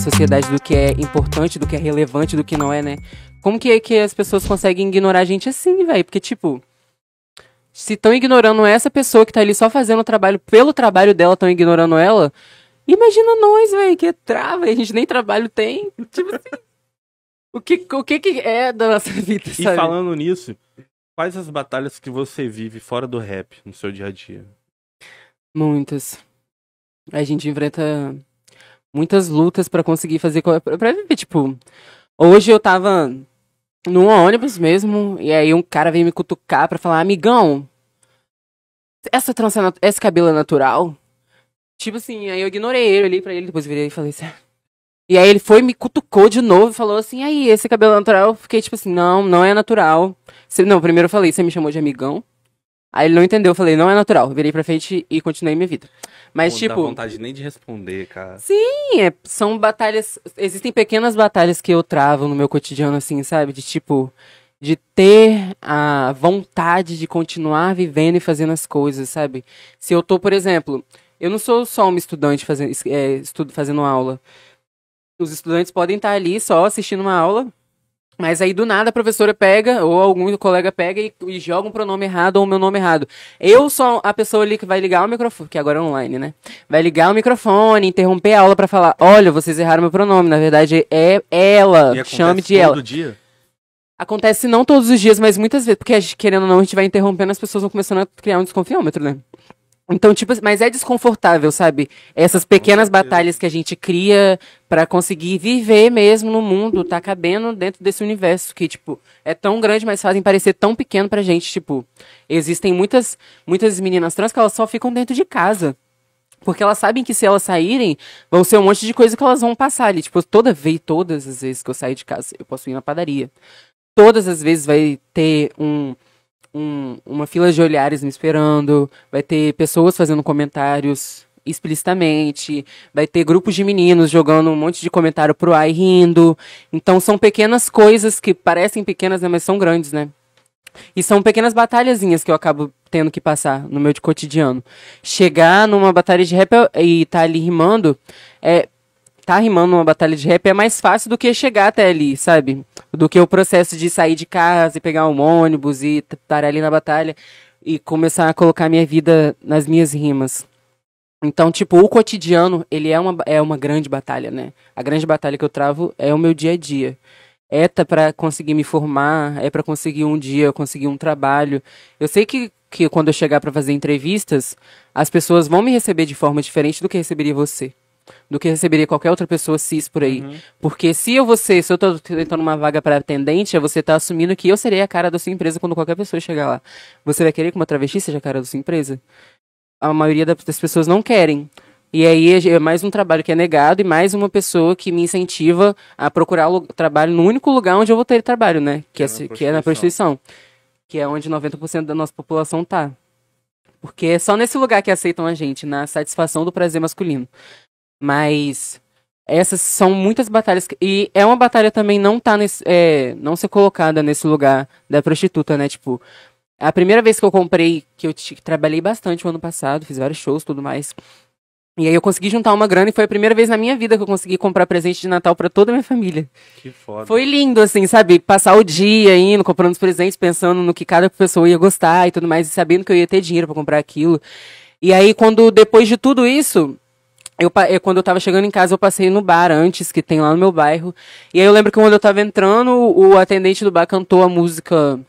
sociedade do que é importante, do que é relevante, do que não é, né? Como que, é que as pessoas conseguem ignorar a gente assim, velho? Porque, tipo, se estão ignorando essa pessoa que tá ali só fazendo o trabalho pelo trabalho dela, estão ignorando ela, imagina nós, velho, que é trava, a gente nem trabalho tem. Tipo assim. o que, o que, que é da nossa vida, sabe? E falando nisso, quais as batalhas que você vive fora do rap no seu dia a dia? Muitas. A gente enfrenta muitas lutas para conseguir fazer. Pra viver, tipo. Hoje eu tava num ônibus mesmo, e aí um cara veio me cutucar pra falar: Amigão, essa trança, esse cabelo é natural? Tipo assim, aí eu ignorei ele, olhei pra ele, depois virei e falei assim. E aí ele foi, me cutucou de novo e falou assim, aí, esse cabelo é natural? Eu fiquei tipo assim, não, não é natural. não, primeiro eu falei, você me chamou de amigão. Aí ele não entendeu, eu falei, não é natural. Virei pra frente e continuei minha vida. Mas, Pô, tipo. Não dá tipo vontade nem de responder, cara. Sim, é, são batalhas. Existem pequenas batalhas que eu travo no meu cotidiano, assim, sabe? De tipo. De ter a vontade de continuar vivendo e fazendo as coisas, sabe? Se eu tô, por exemplo, eu não sou só uma estudante fazendo, é, estudo, fazendo aula. Os estudantes podem estar tá ali só assistindo uma aula mas aí do nada a professora pega, ou algum colega pega e, e joga um pronome errado ou o meu nome errado. Eu sou a pessoa ali que vai ligar o microfone, que agora é online, né? Vai ligar o microfone, interromper a aula para falar: olha, vocês erraram meu pronome, na verdade é ela, e chame de todo ela. Dia? Acontece não todos os dias, mas muitas vezes, porque querendo ou não, a gente vai interrompendo, as pessoas vão começando a criar um desconfiômetro, né? Então, tipo, mas é desconfortável, sabe? Essas pequenas batalhas que a gente cria para conseguir viver mesmo no mundo, tá cabendo dentro desse universo que, tipo, é tão grande, mas fazem parecer tão pequeno pra gente, tipo, existem muitas muitas meninas trans que elas só ficam dentro de casa. Porque elas sabem que se elas saírem, vão ser um monte de coisa que elas vão passar ali. Tipo, toda vez, todas as vezes que eu saio de casa, eu posso ir na padaria. Todas as vezes vai ter um um, uma fila de olhares me esperando, vai ter pessoas fazendo comentários explicitamente, vai ter grupos de meninos jogando um monte de comentário pro ar e rindo. Então são pequenas coisas que parecem pequenas, né, mas são grandes, né? E são pequenas batalhazinhas que eu acabo tendo que passar no meu cotidiano. Chegar numa batalha de rap e estar tá ali rimando é tá rimando uma batalha de rap é mais fácil do que chegar até ali, sabe? Do que o processo de sair de casa e pegar um ônibus e estar ali na batalha e começar a colocar minha vida nas minhas rimas. Então, tipo, o cotidiano, ele é uma, é uma grande batalha, né? A grande batalha que eu travo é o meu dia a dia. É para conseguir me formar, é para conseguir um dia, conseguir um trabalho. Eu sei que, que quando eu chegar para fazer entrevistas, as pessoas vão me receber de forma diferente do que receberia você do que receberia qualquer outra pessoa cis por aí. Uhum. Porque se eu você, se eu tô tentando uma vaga para atendente, é você tá assumindo que eu serei a cara da sua empresa quando qualquer pessoa chegar lá. Você vai querer que uma travesti seja a cara da sua empresa? A maioria das pessoas não querem. E aí é, é mais um trabalho que é negado e mais uma pessoa que me incentiva a procurar trabalho no único lugar onde eu vou ter trabalho, né? Que, é, é que é na prostituição. Que é onde 90% da nossa população tá. Porque é só nesse lugar que aceitam a gente, na satisfação do prazer masculino. Mas essas são muitas batalhas. Que, e é uma batalha também não tá nesse, é, não ser colocada nesse lugar da prostituta, né? Tipo, a primeira vez que eu comprei, que eu trabalhei bastante o ano passado, fiz vários shows tudo mais. E aí eu consegui juntar uma grana e foi a primeira vez na minha vida que eu consegui comprar presente de Natal para toda a minha família. Que foda. Foi lindo, assim, sabe? Passar o dia indo, comprando os presentes, pensando no que cada pessoa ia gostar e tudo mais, e sabendo que eu ia ter dinheiro para comprar aquilo. E aí, quando, depois de tudo isso, eu, eu, quando eu tava chegando em casa, eu passei no bar antes, que tem lá no meu bairro. E aí eu lembro que quando eu tava entrando, o atendente do bar cantou a música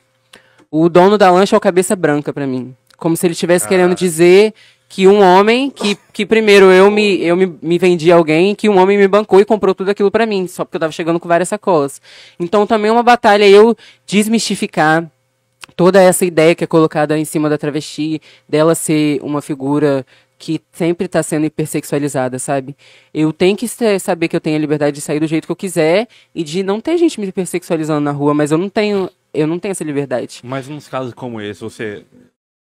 O dono da lancha é o cabeça branca para mim. Como se ele estivesse ah. querendo dizer que um homem, que, que primeiro eu me, eu me, me vendi a alguém, que um homem me bancou e comprou tudo aquilo para mim, só porque eu tava chegando com várias sacolas. Então também é uma batalha eu desmistificar toda essa ideia que é colocada em cima da travesti, dela ser uma figura que sempre está sendo hipersexualizada, sabe? Eu tenho que saber que eu tenho a liberdade de sair do jeito que eu quiser e de não ter gente me hipersexualizando na rua, mas eu não tenho, eu não tenho essa liberdade. Mas nos casos como esse, você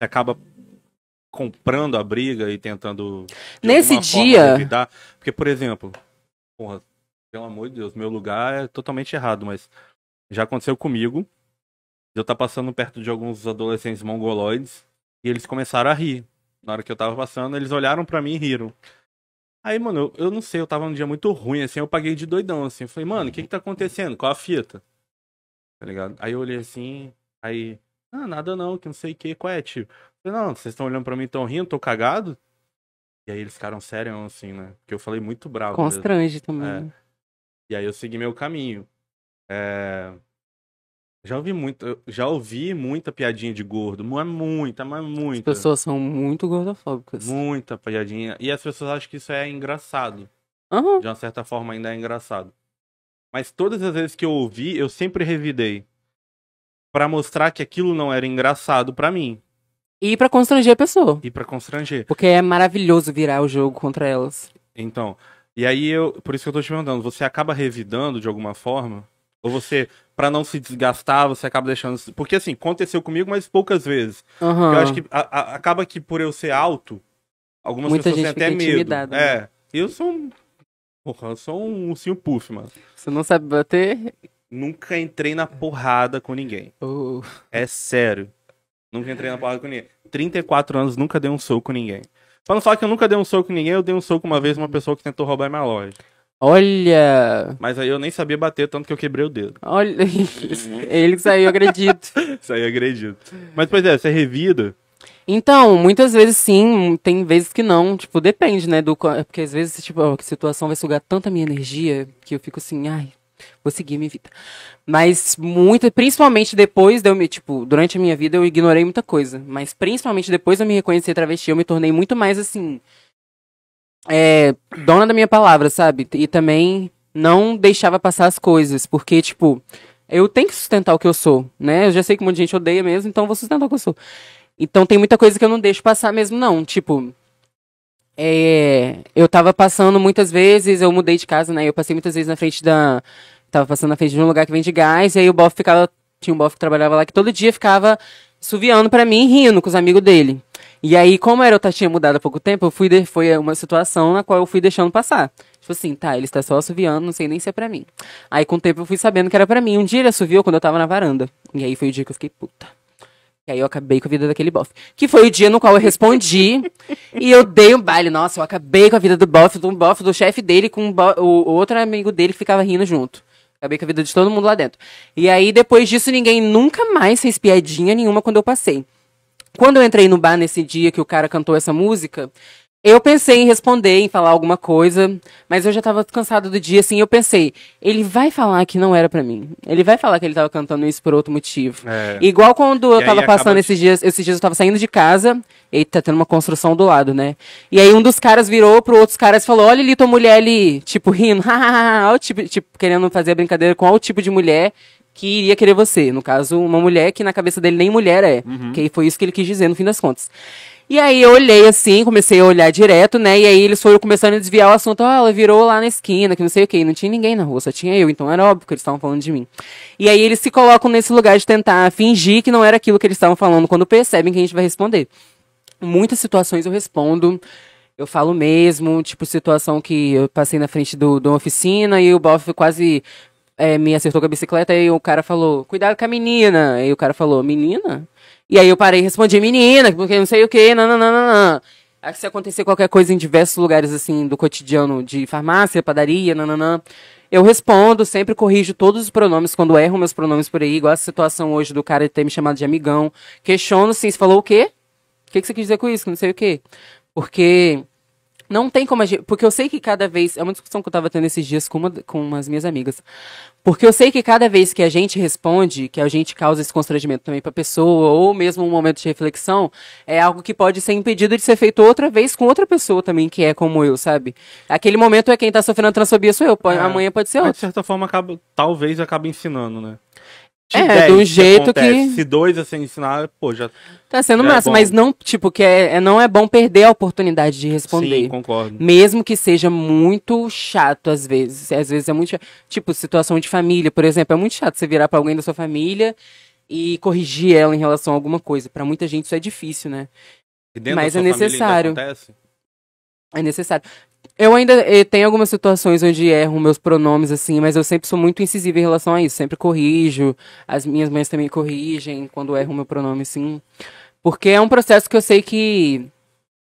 acaba comprando a briga e tentando nesse dia evitar, porque por exemplo, porra, pelo amor de Deus, meu lugar é totalmente errado, mas já aconteceu comigo. Eu tá passando perto de alguns adolescentes mongoloides e eles começaram a rir na hora que eu tava passando, eles olharam para mim e riram. Aí, mano, eu, eu, não sei, eu tava num dia muito ruim, assim, eu paguei de doidão, assim. Eu falei, mano, o que que tá acontecendo? Qual a fita? Tá ligado? Aí eu olhei assim, aí, ah, nada não, que não sei o que, qual é, tio? falei, não, vocês estão olhando pra mim, tão rindo, tô cagado? E aí eles ficaram sérios, assim, né? Porque eu falei muito bravo. Né? Constrange mesmo. também. É. E aí eu segui meu caminho. É... Já ouvi muito, já ouvi muita piadinha de gordo, mas é muita, mas muita. As pessoas são muito gordofóbicas. Muita piadinha. E as pessoas acham que isso é engraçado. Uhum. De uma certa forma ainda é engraçado. Mas todas as vezes que eu ouvi, eu sempre revidei. para mostrar que aquilo não era engraçado para mim. E para constranger a pessoa. E para constranger. Porque é maravilhoso virar o jogo contra elas. Então, e aí eu, por isso que eu tô te perguntando, você acaba revidando de alguma forma? Ou você, para não se desgastar, você acaba deixando. Porque assim, aconteceu comigo, mas poucas vezes. Uhum. Eu acho que a, a, acaba que por eu ser alto, algumas Muita pessoas têm até medo. É. Né? É. Eu sou um. Porra, eu sou um ursinho puff, mano. Você não sabe bater? Nunca entrei na porrada com ninguém. Uh. É sério. Nunca entrei na porrada com ninguém. 34 anos, nunca dei um soco com ninguém. Pra não falar que eu nunca dei um soco com ninguém, eu dei um soco uma vez uma pessoa que tentou roubar minha loja. Olha! Mas aí eu nem sabia bater, tanto que eu quebrei o dedo. Olha, uhum. é ele saiu agredido. saiu agredido. Mas, pois é, você é revida. Então, muitas vezes sim, tem vezes que não. Tipo, depende, né? Do, porque às vezes, tipo, a situação vai sugar tanta minha energia que eu fico assim, ai, vou seguir minha vida. Mas muito, principalmente depois de eu me, tipo, durante a minha vida eu ignorei muita coisa. Mas principalmente depois de eu me reconhecer travesti, eu me tornei muito mais assim é, dona da minha palavra, sabe? E também não deixava passar as coisas, porque, tipo, eu tenho que sustentar o que eu sou, né? Eu já sei que um monte de gente odeia mesmo, então vou sustentar o que eu sou. Então tem muita coisa que eu não deixo passar mesmo, não. Tipo, é, eu tava passando muitas vezes, eu mudei de casa, né? Eu passei muitas vezes na frente da. Tava passando na frente de um lugar que vende gás, e aí o bofe ficava. Tinha um bofe que trabalhava lá que todo dia ficava suviando para mim rindo com os amigos dele. E aí, como a eu tinha mudado há pouco tempo, eu fui de... foi uma situação na qual eu fui deixando passar. Tipo assim, tá, ele está só assoviando, não sei nem se é pra mim. Aí, com o tempo, eu fui sabendo que era pra mim. Um dia ele assoviou quando eu tava na varanda. E aí foi o dia que eu fiquei puta. E aí eu acabei com a vida daquele bofe. Que foi o dia no qual eu respondi. e eu dei um baile. Nossa, eu acabei com a vida do bofe, do bofe, do chefe dele, com um o outro amigo dele que ficava rindo junto. Acabei com a vida de todo mundo lá dentro. E aí, depois disso, ninguém nunca mais fez piadinha nenhuma quando eu passei. Quando eu entrei no bar nesse dia que o cara cantou essa música, eu pensei em responder, em falar alguma coisa, mas eu já tava cansada do dia, assim, eu pensei, ele vai falar que não era para mim. Ele vai falar que ele tava cantando isso por outro motivo. É. Igual quando eu e tava passando de... esses dias, esses dias eu tava saindo de casa, e tá tendo uma construção do lado, né? E aí um dos caras virou pro outros caras e falou, olha ali tua mulher ali, tipo, rindo, tipo, tipo, querendo fazer a brincadeira com o tipo de mulher que iria querer você. No caso, uma mulher que na cabeça dele nem mulher é. Uhum. Que foi isso que ele quis dizer no fim das contas. E aí eu olhei assim, comecei a olhar direto, né? E aí eles foram começando a desviar o assunto. Ah, ela virou lá na esquina, que não sei o quê. E não tinha ninguém na rua, só tinha eu. Então era óbvio que eles estavam falando de mim. E aí eles se colocam nesse lugar de tentar fingir que não era aquilo que eles estavam falando quando percebem que a gente vai responder. Muitas situações eu respondo. Eu falo mesmo, tipo, situação que eu passei na frente do, de uma oficina e o bofe quase é, me acertou com a bicicleta e o cara falou, cuidado com a menina. E o cara falou, menina? E aí eu parei e respondi, menina, porque não sei o que, nananana. que se acontecer qualquer coisa em diversos lugares, assim, do cotidiano, de farmácia, padaria, nananã, eu respondo, sempre corrijo todos os pronomes, quando erro meus pronomes por aí, igual a situação hoje do cara ter me chamado de amigão. Questiono, sim, você falou o quê? O que, que você quis dizer com isso? Não sei o quê. Porque não tem como a gente. Porque eu sei que cada vez. É uma discussão que eu estava tendo esses dias com, uma, com umas minhas amigas. Porque eu sei que cada vez que a gente responde, que a gente causa esse constrangimento também para a pessoa, ou mesmo um momento de reflexão, é algo que pode ser impedido de ser feito outra vez com outra pessoa também, que é como eu, sabe? Aquele momento é quem está sofrendo transfobia sou eu, é, amanhã pode ser outro. de certa forma, acaba, talvez acabe ensinando, né? É, de um jeito que, que, Se dois assim ensinar, pô, já. Tá sendo já é massa, é mas não, tipo, que é, é, não é bom perder a oportunidade de responder. Sim, concordo. Mesmo que seja muito chato, às vezes. Às vezes é muito chato. Tipo, situação de família, por exemplo, é muito chato você virar pra alguém da sua família e corrigir ela em relação a alguma coisa. Para muita gente isso é difícil, né? Mas é, é necessário. É necessário. Eu ainda eh, tenho algumas situações onde erro meus pronomes, assim, mas eu sempre sou muito incisiva em relação a isso. Sempre corrijo. As minhas mães também corrigem quando erro meu pronome, assim, Porque é um processo que eu sei que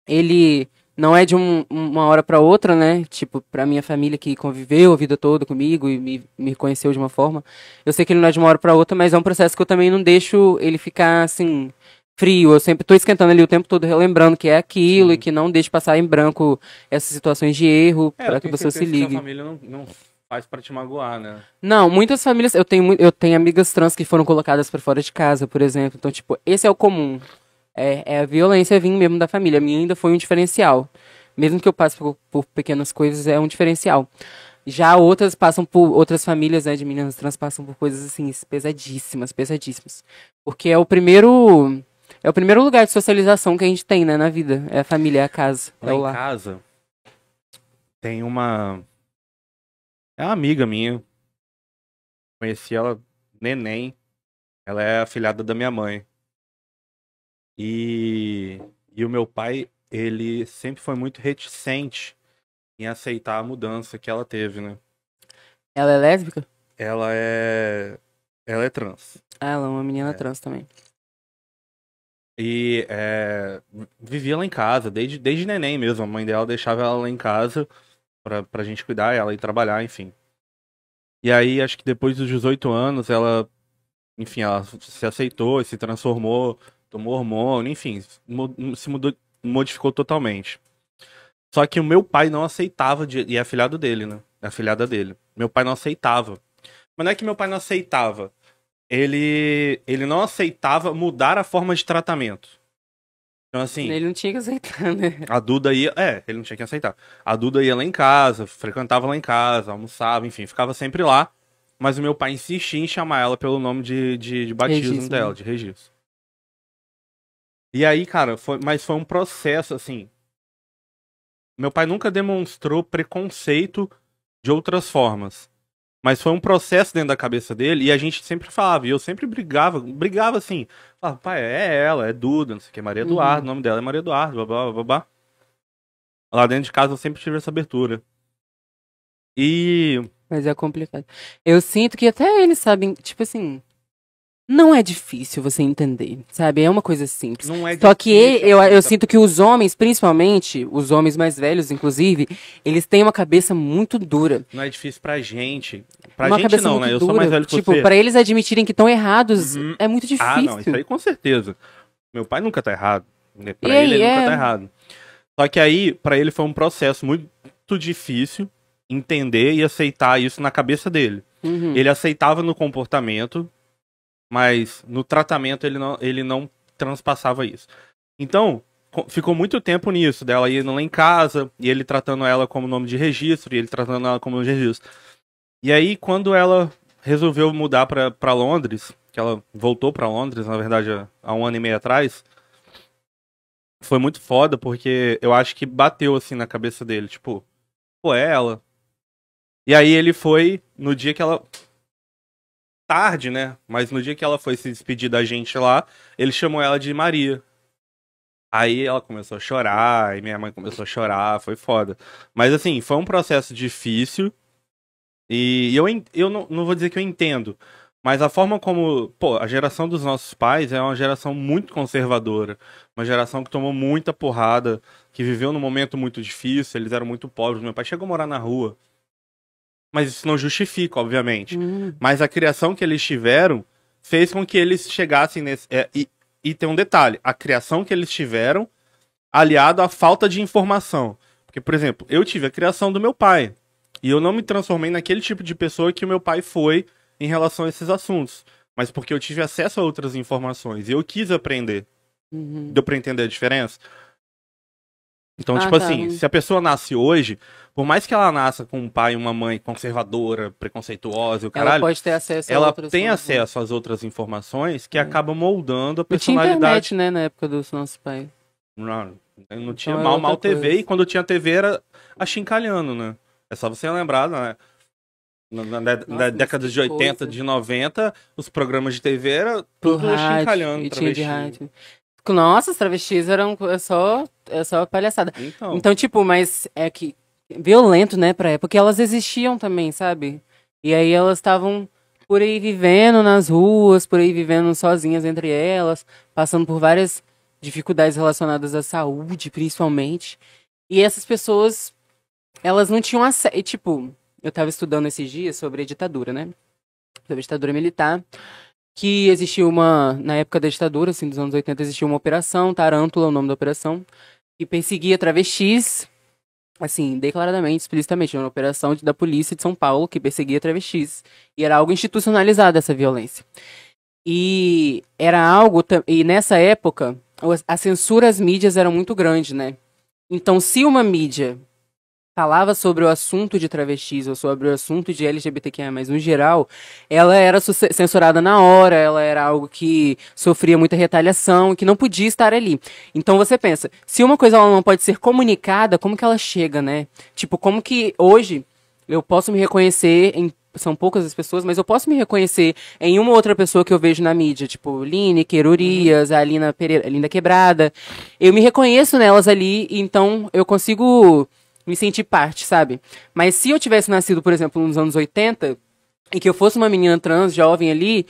ele não é de um, uma hora para outra, né? Tipo, pra minha família que conviveu a vida toda comigo e me, me conheceu de uma forma. Eu sei que ele não é de uma hora para outra, mas é um processo que eu também não deixo ele ficar, assim, frio. Eu sempre estou esquentando ali o tempo todo, relembrando que é aquilo Sim. e que não deixe passar em branco essas situações de erro é, para que você se ligue. Que família não, não faz para te magoar, né? Não, muitas famílias. Eu tenho, eu tenho amigas trans que foram colocadas para fora de casa, por exemplo. Então, tipo, esse é o comum. É, é a violência vindo mesmo da família. A minha ainda foi um diferencial. Mesmo que eu passe por, por pequenas coisas, é um diferencial. Já outras passam por outras famílias né, de meninas trans passam por coisas assim pesadíssimas, pesadíssimas, porque é o primeiro é o primeiro lugar de socialização que a gente tem, né, na vida. É a família, é a casa. É Lá é o em casa tem uma. É uma amiga minha. Conheci ela neném. Ela é afilhada da minha mãe. E, e o meu pai, ele sempre foi muito reticente em aceitar a mudança que ela teve, né? Ela é lésbica? Ela é. Ela é trans. Ah, ela é uma menina é. trans também. E é, vivia lá em casa, desde, desde neném mesmo. A mãe dela deixava ela lá em casa pra, pra gente cuidar ela e trabalhar, enfim. E aí, acho que depois dos 18 anos, ela, enfim, ela se aceitou, se transformou, tomou hormônio, enfim, se mudou, modificou totalmente. Só que o meu pai não aceitava, de, e é afilhado dele, né? É afilhada dele. Meu pai não aceitava. Mas não é que meu pai não aceitava ele, ele não aceitava mudar a forma de tratamento. Então, assim. Ele não tinha que aceitar, né? A Duda ia. É, ele não tinha que aceitar. A Duda ia lá em casa, frequentava lá em casa, almoçava, enfim, ficava sempre lá. Mas o meu pai insistia em chamar ela pelo nome de, de, de batismo Regis, dela, né? de Regis. E aí, cara, foi, mas foi um processo, assim. Meu pai nunca demonstrou preconceito de outras formas. Mas foi um processo dentro da cabeça dele e a gente sempre falava, e eu sempre brigava, brigava assim, falava, pai, é ela, é Duda, não sei o que, Maria uhum. Eduardo, uhum. o nome dela é Maria Eduardo, blá, blá, blá, blá. Lá dentro de casa eu sempre tive essa abertura. E... Mas é complicado. Eu sinto que até eles sabem, tipo assim, não é difícil você entender, sabe? É uma coisa simples. Não é difícil, Só que ele, eu, eu sinto que os homens, principalmente, os homens mais velhos, inclusive, eles têm uma cabeça muito dura. Não é difícil pra gente. Pra uma gente não, né? Eu dura. sou mais velho que tipo, você. Tipo, pra eles admitirem que estão errados, uhum. é muito difícil. Ah, não, isso aí com certeza. Meu pai nunca tá errado. Né? Pra e ele, ele é... nunca tá é? errado. Só que aí, para ele foi um processo muito difícil entender e aceitar isso na cabeça dele. Uhum. Ele aceitava no comportamento, mas no tratamento ele não, ele não transpassava isso. Então, ficou muito tempo nisso, dela indo lá em casa, e ele tratando ela como nome de registro, e ele tratando ela como nome de registro. E aí, quando ela resolveu mudar para Londres, que ela voltou para Londres, na verdade, há um ano e meio atrás, foi muito foda, porque eu acho que bateu assim na cabeça dele, tipo, pô, é ela. E aí ele foi, no dia que ela tarde, né? Mas no dia que ela foi se despedir da gente lá, ele chamou ela de Maria. Aí ela começou a chorar, e minha mãe começou a chorar, foi foda. Mas assim, foi um processo difícil. E eu, eu não, não vou dizer que eu entendo, mas a forma como. Pô, a geração dos nossos pais é uma geração muito conservadora. Uma geração que tomou muita porrada, que viveu num momento muito difícil, eles eram muito pobres. Meu pai chegou a morar na rua mas isso não justifica, obviamente. Uhum. Mas a criação que eles tiveram fez com que eles chegassem nesse. É, e, e tem um detalhe: a criação que eles tiveram, aliado à falta de informação. Porque, por exemplo, eu tive a criação do meu pai. E eu não me transformei naquele tipo de pessoa que o meu pai foi em relação a esses assuntos. Mas porque eu tive acesso a outras informações e eu quis aprender. Uhum. Deu pra entender a diferença? Então, ah, tipo tá. assim, se a pessoa nasce hoje, por mais que ela nasça com um pai e uma mãe conservadora, preconceituosa, o caralho, ela pode ter acesso ela tem né? acesso às outras informações que é. moldando a personalidade. Não tinha internet, né, na época dos nossos pais. Não, não então tinha é mal, mal TV coisa. e quando tinha TV era achincalhando, né? É só você lembrar, né? Na, na, na década de 80, coisa. de 90, os programas de TV era tudo rádio, achincalhando. E tinha de rádio. Nossa, as travestis eram é só, é só palhaçada. Então. então, tipo, mas é que. Violento, né, pra época. Porque elas existiam também, sabe? E aí elas estavam por aí vivendo nas ruas, por aí vivendo sozinhas entre elas, passando por várias dificuldades relacionadas à saúde, principalmente. E essas pessoas, elas não tinham acesso. Tipo, eu tava estudando esses dias sobre a ditadura, né? Sobre a ditadura militar que existiu uma, na época da ditadura, assim, dos anos 80, existiu uma operação, Tarântula é o nome da operação, que perseguia travestis, assim, declaradamente, explicitamente, uma operação da polícia de São Paulo que perseguia travestis. E era algo institucionalizado essa violência. E era algo, e nessa época, a censura às mídias era muito grande, né? Então, se uma mídia falava sobre o assunto de travestis ou sobre o assunto de LGBTQIA, mas no geral, ela era censurada na hora, ela era algo que sofria muita retaliação, que não podia estar ali. Então você pensa, se uma coisa ela não pode ser comunicada, como que ela chega, né? Tipo, como que hoje eu posso me reconhecer em são poucas as pessoas, mas eu posso me reconhecer em uma outra pessoa que eu vejo na mídia, tipo Line, Querurias, a uhum. Alina Pereira, Linda Quebrada. Eu me reconheço nelas ali, então eu consigo me senti parte, sabe? Mas se eu tivesse nascido, por exemplo, nos anos 80, e que eu fosse uma menina trans, jovem ali,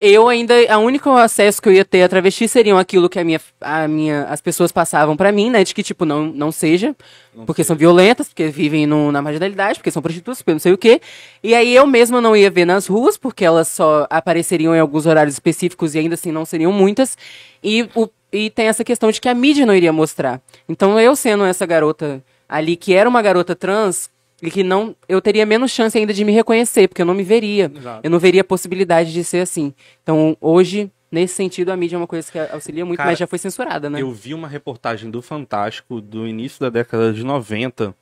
eu ainda o único acesso que eu ia ter a travesti seriam aquilo que a minha, a minha as pessoas passavam para mim né de que tipo não não seja não porque são violentas porque vivem no, na marginalidade porque são prostitutas porque não sei o quê. e aí eu mesma não ia ver nas ruas porque elas só apareceriam em alguns horários específicos e ainda assim não seriam muitas e o, e tem essa questão de que a mídia não iria mostrar então eu sendo essa garota ali que era uma garota trans e que não eu teria menos chance ainda de me reconhecer, porque eu não me veria. Exato. Eu não veria a possibilidade de ser assim. Então, hoje, nesse sentido, a mídia é uma coisa que auxilia muito, Cara, mas já foi censurada, né? Eu vi uma reportagem do Fantástico do início da década de 90.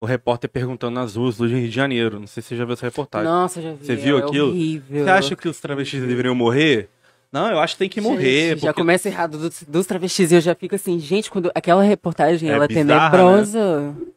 O repórter perguntando nas ruas do Rio de Janeiro. Não sei se você já viu essa reportagem. Nossa, já vi. Você viu é aquilo? Horrível. Você acha que os travestis deveriam morrer? Não, eu acho que tem que morrer. Gente, porque... Já começa errado dos, dos travestis e eu já fico assim, gente, quando aquela reportagem é ela bizarra, tenebrosa. Né?